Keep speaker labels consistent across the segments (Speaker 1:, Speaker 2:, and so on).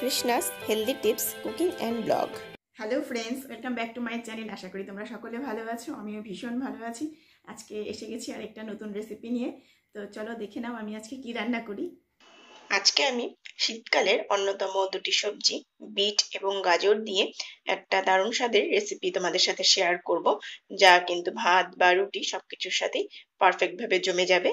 Speaker 1: কৃষ্ণাস healthy tips cooking and blog hello friends welcome back to my channel আশা করি তোমরা সকলে ভালো আছো আমিও ভীষণ ভালো আছি আজকে এসে গেছি আর একটা নতুন রেসিপি নিয়ে তো চলো দেখে নাও আমি আজকে কি রান্না করি আজকে আমি শীতকালের অন্যতম দুটি সবজি বিট এবং গাজর দিয়ে একটা দারুণ স্বাদের রেসিপি তোমাদের সাথে শেয়ার করব যা কিন্তু ভাত বা রুটি সবকিছুর সাথেই পারফেক্টভাবে জমে যাবে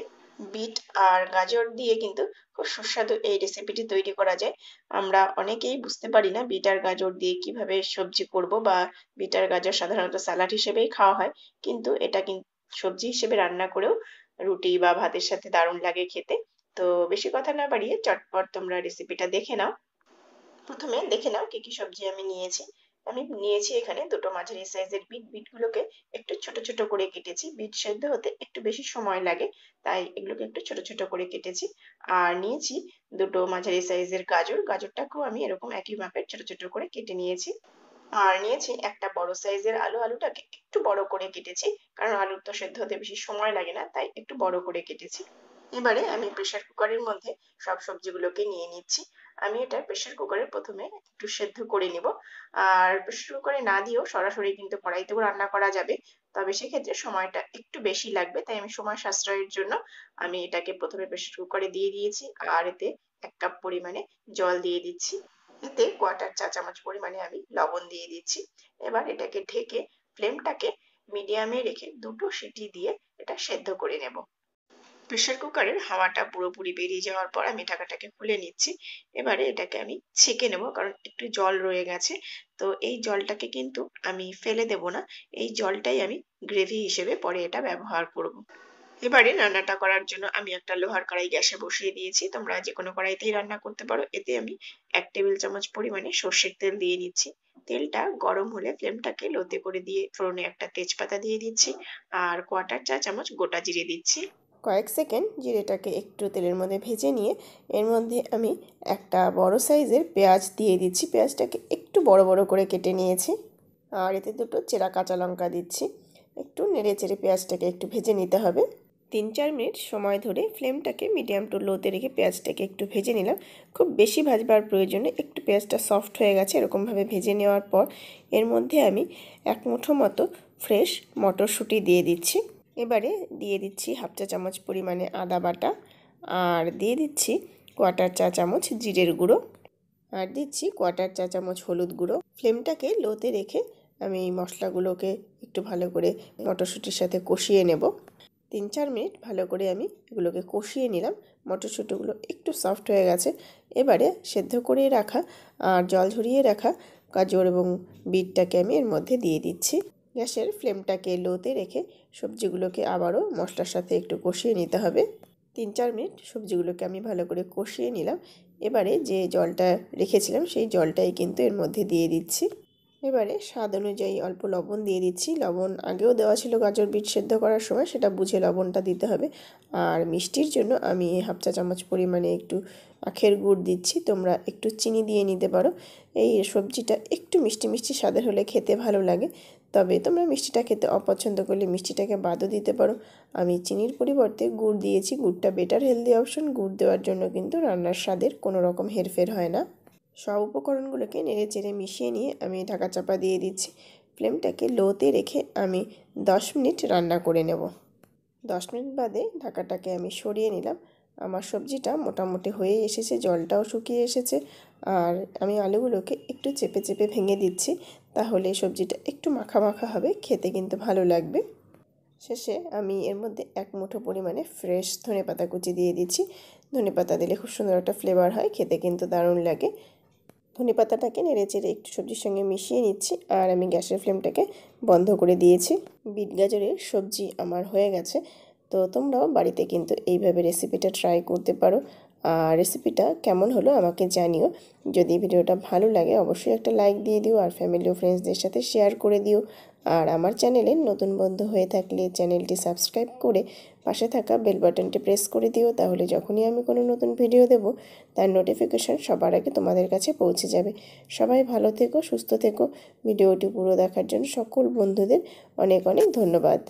Speaker 1: বিট আর গাজর দিয়ে কিন্তু খুব সুস্বাদু এই রেসিপিটি তৈরি করা যায় আমরা অনেকেই বুঝতে পারি না বিট আর গাজর দিয়ে কিভাবে সবজি করব বা বিট আর গাজর সাধারণত স্যালাড হিসেবেই খাওয়া হয় কিন্তু এটা কিন্তু সবজি হিসেবে রান্না করেও রুটি বা ভাতের সাথে দারুণ লাগে খেতে তো বেশি কথা না বাড়িয়ে চটপট তোমরা রেসিপিটা দেখে নাও প্রথমে দেখে নাও কি কি সবজি আমি নিয়েছি আমি নিয়েছি এখানে দুটো মাঝারি সাইজের বিট বিটগুলোকে একটু ছোট ছোট করে কেটেছি বিট সেদ্ধ হতে একটু বেশি সময় লাগে তাই এগুলোকে একটু ছোট ছোট করে কেটেছি আর নিয়েছি দুটো মাঝারি সাইজের গাজর গাজরটাকেও আমি এরকম একই মাপের ছোট ছোট করে কেটে নিয়েছি আর নিয়েছি একটা বড় সাইজের আলু আলুটাকে একটু বড় করে কেটেছি কারণ আলুর তো সেদ্ধ হতে বেশি সময় লাগে না তাই একটু বড় করে কেটেছি এবারে আমি প্রেসার কুকারের মধ্যে সব সবজিগুলোকে নিয়ে নিচ্ছি আমি এটা প্রেসার কুকারে প্রথমে একটু সেদ্ধ করে নিব আর প্রেসার কুকারে না দিয়েও সরাসরি কিন্তু কড়াইতেও রান্না করা যাবে তবে সেক্ষেত্রে সময়টা একটু বেশি লাগবে তাই আমি সময় সাশ্রয়ের জন্য আমি এটাকে প্রথমে প্রেসার কুকারে দিয়ে দিয়েছি আর এতে এক কাপ পরিমাণে জল দিয়ে দিচ্ছি এতে কোয়াটার চা চামচ পরিমাণে আমি লবণ দিয়ে দিচ্ছি এবার এটাকে ঢেকে ফ্লেমটাকে মিডিয়ামে রেখে দুটো সিটি দিয়ে এটা সেদ্ধ করে নেব প্রেসার কুকারের হাওয়াটা পুরোপুরি বেরিয়ে যাওয়ার পর আমি ঢাকাটাকে খুলে নিচ্ছি এবারে এটাকে আমি ছেঁকে নেব কারণ একটু জল রয়ে গেছে তো এই জলটাকে কিন্তু আমি ফেলে দেব না এই জলটাই আমি গ্রেভি হিসেবে পরে এটা ব্যবহার করব। এবারে রান্নাটা করার জন্য আমি একটা লোহার কড়াই গ্যাসে বসিয়ে দিয়েছি তোমরা যে কোনো কড়াইতেই রান্না করতে পারো এতে আমি এক টেবিল চামচ পরিমাণে সর্ষের তেল দিয়ে নিচ্ছি তেলটা গরম হলে ফ্লেমটাকে লোতে করে দিয়ে ফোড়নে একটা তেজপাতা দিয়ে দিচ্ছি আর কোয়াটার চা চামচ গোটা জিরে দিচ্ছি কয়েক সেকেন্ড জিরেটাকে একটু তেলের মধ্যে ভেজে নিয়ে এর মধ্যে আমি একটা বড় সাইজের পেঁয়াজ দিয়ে দিচ্ছি পেঁয়াজটাকে একটু বড় বড় করে কেটে নিয়েছি আর এতে দুটো চেরা কাঁচা লঙ্কা দিচ্ছি একটু নেড়ে চেড়ে পেঁয়াজটাকে একটু ভেজে নিতে হবে তিন চার মিনিট সময় ধরে ফ্লেমটাকে মিডিয়াম টু লোতে রেখে পেঁয়াজটাকে একটু ভেজে নিলাম খুব বেশি ভাজবার প্রয়োজনে একটু পেঁয়াজটা সফট হয়ে গেছে এরকমভাবে ভেজে নেওয়ার পর এর মধ্যে আমি এক মুঠো মতো ফ্রেশ মটরশুঁটি দিয়ে দিচ্ছি এবারে দিয়ে দিচ্ছি হাফ চা চামচ পরিমাণে আদা বাটা আর দিয়ে দিচ্ছি কোয়াটার চা চামচ জিরের গুঁড়ো আর দিচ্ছি কোয়াটার চা চামচ হলুদ গুঁড়ো ফ্লেমটাকে লোতে রেখে আমি এই মশলাগুলোকে একটু ভালো করে মটরশুঁটির সাথে কষিয়ে নেব তিন চার মিনিট ভালো করে আমি এগুলোকে কষিয়ে নিলাম মটরশুঁটিগুলো একটু সফট হয়ে গেছে এবারে সেদ্ধ করে রাখা আর জল ঝরিয়ে রাখা গাজর এবং বিটটাকে আমি এর মধ্যে দিয়ে দিচ্ছি গ্যাসের ফ্লেমটাকে লোতে রেখে সবজিগুলোকে আবারও মশলার সাথে একটু কষিয়ে নিতে হবে তিন চার মিনিট সবজিগুলোকে আমি ভালো করে কষিয়ে নিলাম এবারে যে জলটা রেখেছিলাম সেই জলটাই কিন্তু এর মধ্যে দিয়ে দিচ্ছি এবারে স্বাদ অনুযায়ী অল্প লবণ দিয়ে দিচ্ছি লবণ আগেও দেওয়া ছিল গাজর বিট সেদ্ধ করার সময় সেটা বুঝে লবণটা দিতে হবে আর মিষ্টির জন্য আমি হাফ চা চামচ পরিমাণে একটু আখের গুড় দিচ্ছি তোমরা একটু চিনি দিয়ে নিতে পারো এই সবজিটা একটু মিষ্টি মিষ্টি স্বাদের হলে খেতে ভালো লাগে তবে তোমরা মিষ্টিটা খেতে অপছন্দ করলে মিষ্টিটাকে বাদও দিতে পারো আমি চিনির পরিবর্তে গুড় দিয়েছি গুড়টা বেটার হেলদি অপশন গুড় দেওয়ার জন্য কিন্তু রান্নার স্বাদের কোনো রকম হেরফের হয় না সব উপকরণগুলোকে নেড়ে চেড়ে মিশিয়ে নিয়ে আমি ঢাকা চাপা দিয়ে দিচ্ছি ফ্লেমটাকে লোতে রেখে আমি দশ মিনিট রান্না করে নেব দশ মিনিট বাদে ঢাকাটাকে আমি সরিয়ে নিলাম আমার সবজিটা মোটামুটি হয়ে এসেছে জলটাও শুকিয়ে এসেছে আর আমি আলুগুলোকে একটু চেপে চেপে ভেঙে দিচ্ছি তাহলে সবজিটা একটু মাখা মাখা হবে খেতে কিন্তু ভালো লাগবে শেষে আমি এর মধ্যে এক মুঠো পরিমাণে ফ্রেশ ধনে পাতা কুচি দিয়ে দিচ্ছি ধনে পাতা দিলে খুব সুন্দর একটা ফ্লেভার হয় খেতে কিন্তু দারুণ লাগে ধনে পাতাটাকে নেড়ে চেড়ে একটু সবজির সঙ্গে মিশিয়ে নিচ্ছি আর আমি গ্যাসের ফ্লেমটাকে বন্ধ করে দিয়েছি বিট গাজরের সবজি আমার হয়ে গেছে তো তোমরাও বাড়িতে কিন্তু এইভাবে রেসিপিটা ট্রাই করতে পারো রেসিপিটা কেমন হলো আমাকে জানিও যদি ভিডিওটা ভালো লাগে অবশ্যই একটা লাইক দিয়ে দিও আর ফ্যামিলি ও ফ্রেন্ডসদের সাথে শেয়ার করে দিও আর আমার চ্যানেলে নতুন বন্ধু হয়ে থাকলে চ্যানেলটি সাবস্ক্রাইব করে পাশে থাকা বেল বাটনটি প্রেস করে দিও তাহলে যখনই আমি কোনো নতুন ভিডিও দেব তার নোটিফিকেশান সবার আগে তোমাদের কাছে পৌঁছে যাবে সবাই ভালো থেকো সুস্থ থেকো ভিডিওটি পুরো দেখার জন্য সকল বন্ধুদের অনেক অনেক ধন্যবাদ